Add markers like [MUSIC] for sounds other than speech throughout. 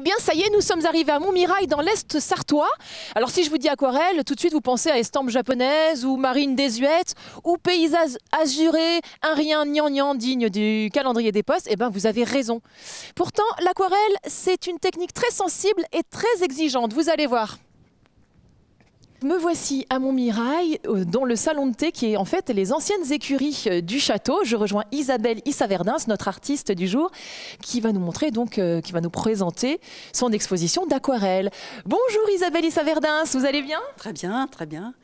Eh bien, ça y est, nous sommes arrivés à Montmirail, dans l'Est sartois. Alors, si je vous dis aquarelle, tout de suite, vous pensez à estampes japonaises ou marine désuète ou paysages azurés, un rien gnangnan digne du calendrier des postes. Eh bien, vous avez raison. Pourtant, l'aquarelle, c'est une technique très sensible et très exigeante. Vous allez voir. Me voici à Montmirail, euh, dans le salon de thé qui est en fait les anciennes écuries euh, du château. Je rejoins Isabelle Issaverdins, notre artiste du jour, qui va nous montrer donc, euh, qui va nous présenter son exposition d'aquarelle. Bonjour Isabelle Issaverdins, vous allez bien Très bien, très bien.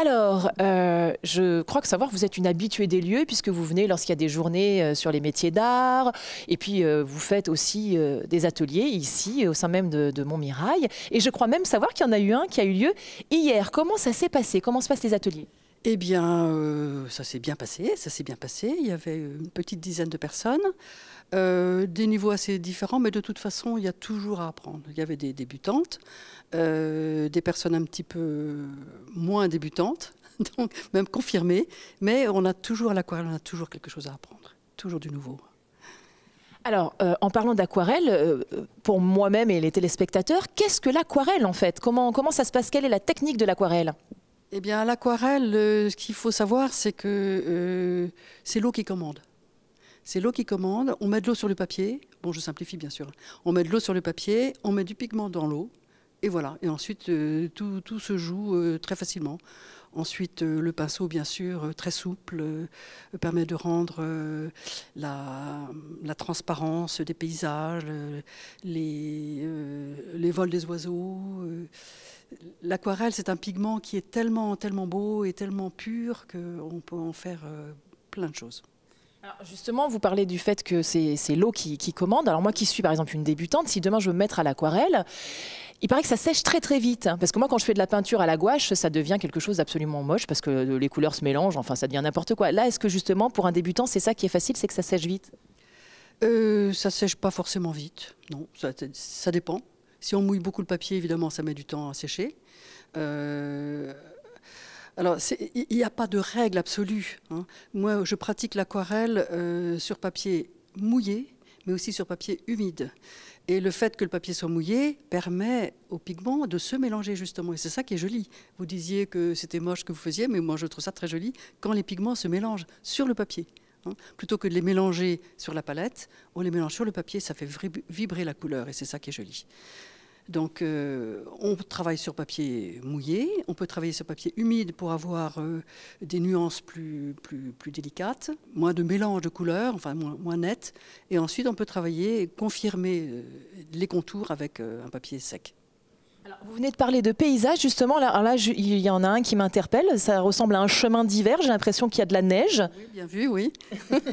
Alors, euh, je crois que savoir, vous êtes une habituée des lieux, puisque vous venez lorsqu'il y a des journées euh, sur les métiers d'art, et puis euh, vous faites aussi des ateliers ici, au sein même de, de Montmirail. Et je crois même savoir qu'il y en a eu un qui a eu lieu hier. Comment ça s'est passé Comment se passent les ateliers eh bien, ça s'est bien passé, ça s'est bien passé. Il y avait une petite dizaine de personnes. Euh, des niveaux assez différents, mais de toute façon, il y a toujours à apprendre. Il y avait des débutantes, euh, des personnes un petit peu moins débutantes, [LAUGHS] donc même confirmées, mais on a toujours l'aquarelle, on a toujours quelque chose à apprendre, toujours du nouveau. Alors, euh, en parlant d'aquarelle, pour moi-même et les téléspectateurs, qu'est-ce que l'aquarelle en fait comment, ça se passe Quelle est la technique de l'aquarelle Eh bien, l'aquarelle, ce qu'il faut savoir, c'est que c'est l'eau qui commande. C'est l'eau qui commande, on met de l'eau sur le papier, bon je simplifie bien sûr, on met de l'eau sur le papier, on met du pigment dans l'eau, et voilà, et ensuite euh, tout, tout, se joue euh, très facilement. Ensuite, euh, le pinceau, bien sûr, très souple, permet de rendre la, transparence des paysages, les, les, vols des oiseaux. L'aquarelle, c'est un pigment qui est tellement, tellement beau et tellement pur qu'on peut en faire plein de choses justement, vous parlez du fait que c'est l'eau qui, commande. Alors moi qui suis par exemple une débutante, si demain je veux me mettre à l'aquarelle, il paraît que ça sèche très très vite. parce que moi, quand je fais de la peinture à la gouache, ça devient quelque chose d'absolument moche parce que les couleurs se mélangent, enfin ça devient n'importe quoi. Là, est-ce que justement, pour un débutant, c'est ça qui est facile, c'est que ça sèche vite euh, Ça sèche pas forcément vite, non, ça, dépend. Si on mouille beaucoup le papier, évidemment, ça met du temps à sécher. Euh, alors, il n'y a pas de règle absolue. Hein. Moi, je pratique l'aquarelle euh, sur papier mouillé, mais aussi sur papier humide. Et le fait que le papier soit mouillé permet aux pigments de se mélanger justement. Et c'est ça qui est joli. Vous disiez que c'était moche que vous faisiez, mais moi je trouve ça très joli quand les pigments se mélangent sur le papier. Hein. Plutôt que de les mélanger sur la palette, on les mélange sur le papier, ça fait vibrer la couleur et c'est ça qui est joli. Donc euh, on travaille sur papier mouillé, on peut travailler sur papier humide pour avoir euh, des nuances plus, délicates, moins de mélange de couleurs, enfin moins, moins Et ensuite on peut travailler, confirmer euh, les contours avec un papier sec vous venez de parler de paysage, justement. Là, il y en a un qui m'interpelle. Ça ressemble à un chemin d'hiver. J'ai l'impression qu'il y a de la neige. bien vu, oui.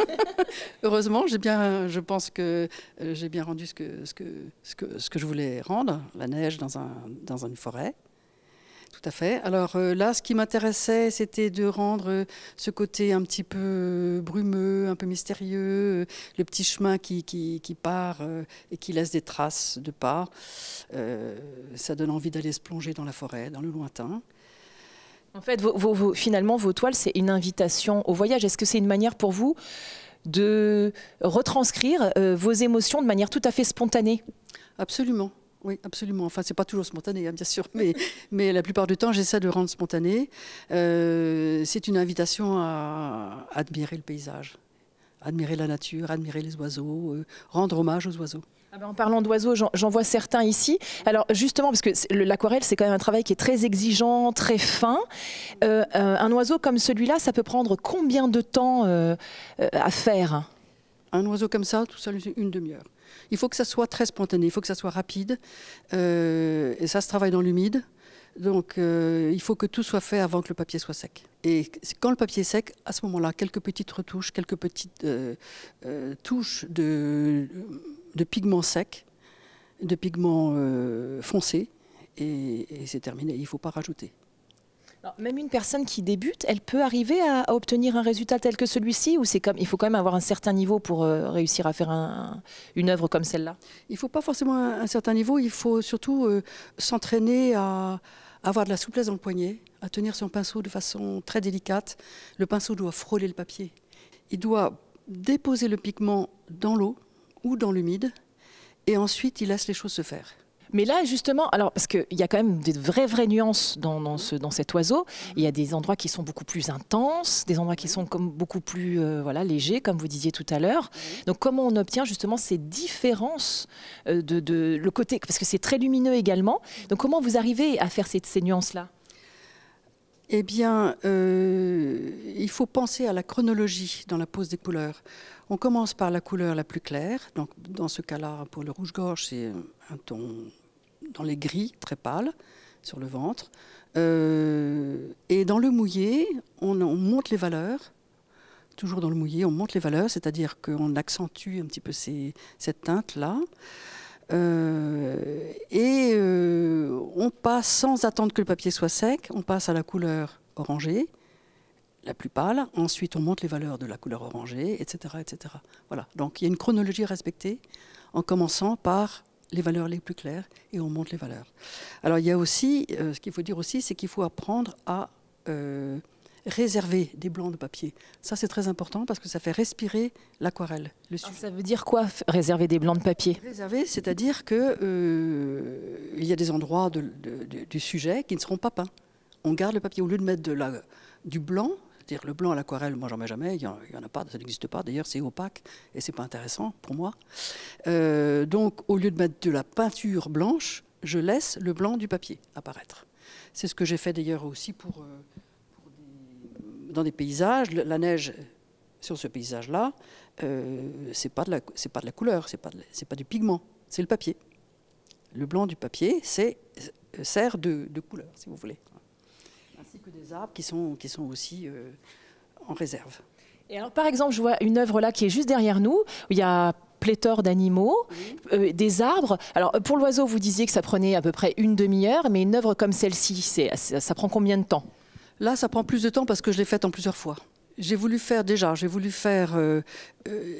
[LAUGHS] Heureusement, bien, je pense que euh, j'ai bien rendu ce que, ce, que, ce, que, ce que je voulais rendre, la neige dans, un, dans une forêt. Tout à fait. Alors euh, là, ce qui m'intéressait, c'était de rendre euh, ce côté un petit peu euh, brumeux, un peu mystérieux, le petit chemin qui, part et qui laisse des traces de pas. ça donne envie d'aller se plonger dans la forêt, dans le lointain. En fait, finalement, vos toiles, c'est une invitation au voyage. Est-ce que c'est une manière pour vous de retranscrire vos émotions de manière tout à fait spontanée Absolument. Oui, absolument. Enfin, c'est pas toujours spontané, hein, bien sûr, mais, [LAUGHS] mais la plupart du temps, j'essaie de rendre spontané. Euh, c'est une invitation à admirer le paysage, admirer la nature, admirer les oiseaux, euh, rendre hommage aux oiseaux. Ah ben, en parlant d'oiseaux, j'en vois certains ici. Alors justement, parce que l'aquarelle, c'est quand même un travail qui est très exigeant, très fin. Euh, un oiseau comme celui-là, ça peut prendre combien de temps à faire Un oiseau comme ça, tout ça, une demi-heure. Il faut que ça soit très spontané, il faut que ça soit rapide. Euh, et ça se travaille dans l'humide. Donc euh, il faut que tout soit fait avant que le papier soit sec. Et quand le papier est sec, à ce moment-là, quelques petites retouches, quelques petites euh, touches de, de, pigments secs, de pigments foncés, et c'est terminé. Il ne faut pas rajouter même une personne qui débute, elle peut arriver à, obtenir un résultat tel que celui-ci ou c'est comme il faut quand même avoir un certain niveau pour euh, réussir à faire une œuvre comme celle-là Il ne faut pas forcément un, certain niveau, il faut surtout euh, s'entraîner à avoir de la souplesse dans le poignet, à tenir son pinceau de façon très délicate. Le pinceau doit frôler le papier. Il doit déposer le pigment dans l'eau ou dans l'humide et ensuite il laisse les choses se faire. Mais là, justement, alors parce qu'il y a quand même des vraies, vraies nuances dans, dans, ce, dans cet oiseau. Il y a des endroits qui sont beaucoup plus intenses, des endroits qui sont comme beaucoup plus euh, voilà, légers, comme vous disiez tout à l'heure. Donc comment on obtient justement ces différences euh, de, de, le côté, parce que c'est très lumineux également. Donc comment vous arrivez à faire ces, ces nuances-là eh bien, euh, il faut penser à la chronologie dans la pose des couleurs. On commence par la couleur la plus claire. Donc, dans ce cas-là, pour le rouge-gorge, c'est un ton dans les gris très pâles sur le ventre. Euh, et dans le mouillé, on, monte les valeurs. Toujours dans le mouillé, on monte les valeurs, c'est-à-dire qu'on accentue un petit peu cette teinte-là. Euh, et euh, on passe sans attendre que le papier soit sec, on passe à la couleur orangée, la plus pâle. Ensuite, on monte les valeurs de la couleur orangée, etc., etc. Voilà. Donc, il y a une chronologie respecter en commençant par les valeurs les plus claires et on monte les valeurs. Alors il y a aussi, euh, ce qu'il faut dire aussi, c'est qu'il faut apprendre à euh, réserver des blancs de papier. Ça c'est très important parce que ça fait respirer l'aquarelle. ça veut dire quoi réserver des blancs de papier Réserver, c'est-à-dire que euh, il y a des endroits du sujet qui ne seront pas peints. On garde le papier au lieu de mettre du blanc dire le blanc à l'aquarelle, moi j'en mets jamais, il n'y en, a pas, ça n'existe pas. D'ailleurs, c'est opaque et c'est pas intéressant pour moi. Euh, donc, au lieu de mettre de la peinture blanche, je laisse le blanc du papier apparaître. C'est ce que j'ai fait d'ailleurs aussi pour, euh, dans des paysages. La neige sur ce paysage-là, euh, c'est pas de la c'est pas de la couleur, c'est pas c'est pas du pigment, c'est le papier. Le blanc du papier, c'est euh, sert de couleur, si vous voulez ainsi que des arbres qui sont, qui sont aussi euh, en réserve. Et alors, par exemple, je vois une œuvre là qui est juste derrière nous, où il y a pléthore d'animaux, euh, des arbres. Alors, pour l'oiseau, vous disiez que ça prenait à peu près une demi-heure, mais une œuvre comme celle-ci, ça, prend combien de temps Là, ça prend plus de temps parce que je l'ai faite en plusieurs fois. J'ai voulu faire déjà, j'ai voulu faire euh,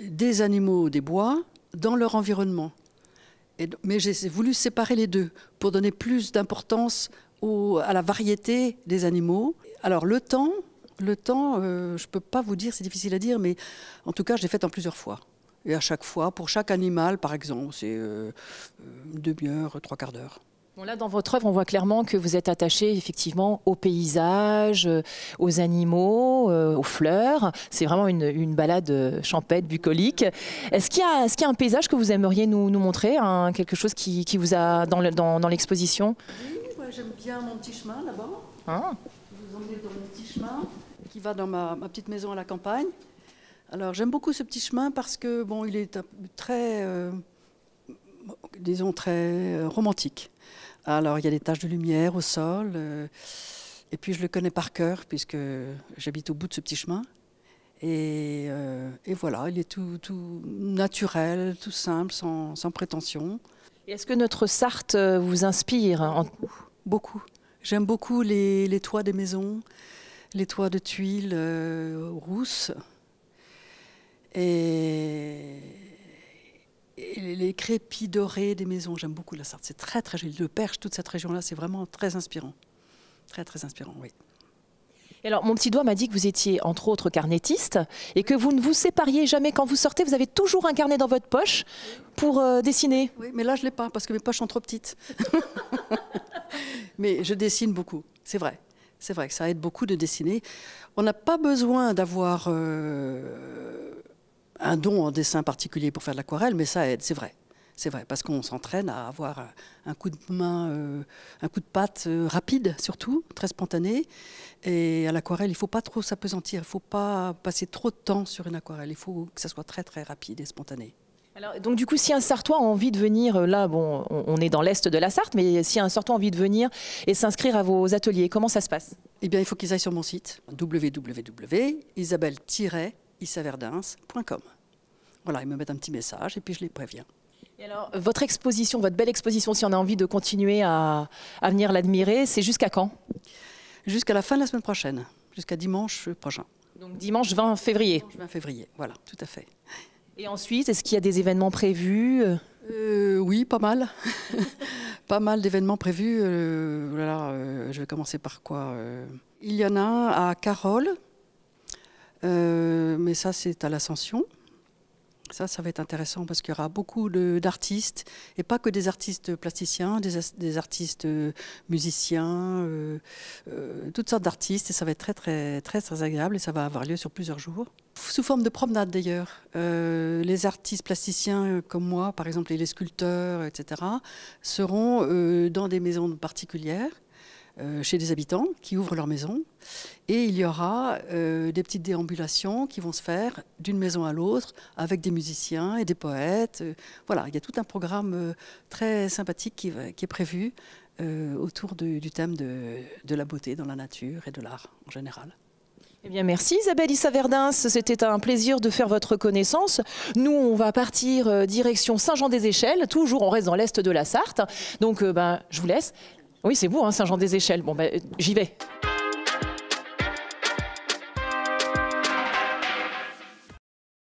des animaux des bois dans leur environnement. Et, mais j'ai voulu séparer les deux pour donner plus d'importance à la variété des animaux. Alors le temps, le temps, euh, je ne peux pas vous dire, c'est difficile à dire, mais en tout cas, je l'ai fait en plusieurs fois. Et à chaque fois, pour chaque animal, par exemple, c'est euh, euh, demi-heure, trois quarts d'heure. Bon, là, dans votre œuvre, on voit clairement que vous êtes attaché effectivement au paysage, aux animaux, aux fleurs. C'est vraiment une, balade champêtre, bucolique. Est-ce qu'il y, est y, a un paysage que vous aimeriez nous, nous montrer, quelque chose qui, vous a dans l'exposition euh, j'aime bien mon petit chemin là-bas. Ah. vous emmener dans mon petit chemin qui va dans ma, petite maison à la campagne. Alors j'aime beaucoup ce petit chemin parce que bon, il est très, euh, disons très euh, romantique. Alors il y a des taches de lumière au sol, et puis je le connais par cœur puisque j'habite au bout de ce petit chemin. Et, voilà, il est tout, naturel, tout simple, sans, prétention. Est-ce que notre Sarthe vous inspire hein, en beaucoup. J'aime beaucoup les, toits des maisons, les toits de tuiles euh, rousses. Et, les crépis dorés des maisons. J'aime beaucoup la Sarthe. C'est très, très joli. Le Perche, toute cette région-là, c'est vraiment très inspirant. Très, très inspirant, oui. alors, mon petit doigt m'a dit que vous étiez, entre autres, carnettiste et que vous ne vous sépariez jamais. Quand vous sortez, vous avez toujours un carnet dans votre poche pour euh, dessiner. Oui, mais là, je ne l'ai pas parce que mes poches sont trop petites. [LAUGHS] mais je dessine beaucoup, c'est vrai. C'est vrai que ça aide beaucoup de dessiner. On n'a pas besoin d'avoir euh, un don en dessin particulier pour faire de l'aquarelle, mais ça aide, c'est vrai. C'est vrai, parce qu'on s'entraîne à avoir un, coup de main, euh, un coup de patte euh, rapide, surtout, très spontané. Et à l'aquarelle, il ne faut pas trop s'apesantir, il ne faut pas passer trop de temps sur une aquarelle, il faut que ça soit très très rapide et spontané. Alors, donc du coup, si un Sartois a envie de venir, euh, là, bon, on, est dans l'est de la Sarthe, mais si un Sartois a envie de venir et s'inscrire à vos ateliers, comment ça se passe Eh bien, il faut qu'ils aillent sur mon site www.isabelle-issaverdins.com. Voilà, ils me mettent un petit message et puis je les préviens. Et alors, votre exposition, votre belle exposition, si on a envie de continuer à, à venir l'admirer, c'est jusqu'à quand Jusqu'à la fin de la semaine prochaine, jusqu'à dimanche prochain. Donc dimanche 20 février. 20 février, voilà, tout à fait. Et ensuite, est-ce qu'il y a des événements prévus euh euh, Oui, pas mal. [LAUGHS] pas mal d'événements prévus. Euh, voilà, je vais commencer par quoi Il y en a un à Carole, mais ça c'est à l'Ascension. Ça, ça va être intéressant parce qu'il y aura beaucoup d'artistes, et pas que des artistes plasticiens, des, artistes euh, musiciens, euh, euh, toutes sortes d'artistes, et ça va être très, très, très, très agréable, et ça va avoir lieu sur plusieurs jours. Sous forme de promenade d'ailleurs, les artistes plasticiens comme moi, par exemple, et les sculpteurs, etc., seront dans des maisons particulières euh, chez des habitants qui ouvrent leur maison. Et il y aura euh, des petites déambulations qui vont se faire d'une maison à l'autre avec des musiciens et des poètes. Euh, voilà, il y a tout un programme très sympathique qui, est prévu autour du thème de, la beauté dans la nature et de l'art en général. Eh bien, merci Isabelle Issaverdins. C'était un plaisir de faire votre connaissance. Nous, on va partir direction Saint-Jean-des-Échelles. Toujours, on reste dans l'est de la Sarthe. Donc, ben, je vous laisse. Oui, c'est vous, hein, Saint-Jean-des-Échelles. Bon, ben, j'y vais.